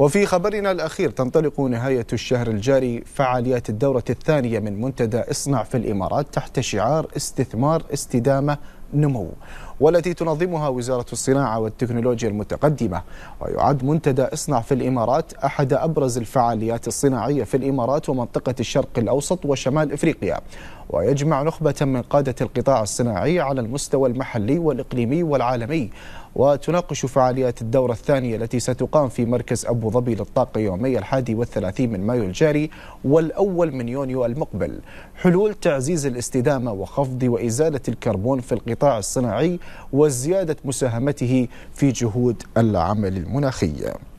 وفي خبرنا الأخير تنطلق نهاية الشهر الجاري فعاليات الدورة الثانية من منتدى اصنع في الإمارات تحت شعار استثمار استدامة نمو والتي تنظمها وزارة الصناعة والتكنولوجيا المتقدمة ويعد منتدى اصنع في الإمارات أحد أبرز الفعاليات الصناعية في الإمارات ومنطقة الشرق الأوسط وشمال إفريقيا ويجمع نخبة من قادة القطاع الصناعي على المستوى المحلي والإقليمي والعالمي وتناقش فعاليات الدورة الثانية التي ستقام في مركز أبو ظبي للطاقة يومي الحادي والثلاثين من مايو الجاري والأول من يونيو المقبل حلول تعزيز الاستدامة وخفض وإزالة الكربون في القطاع القطاع الصناعي وزيادة مساهمته في جهود العمل المناخية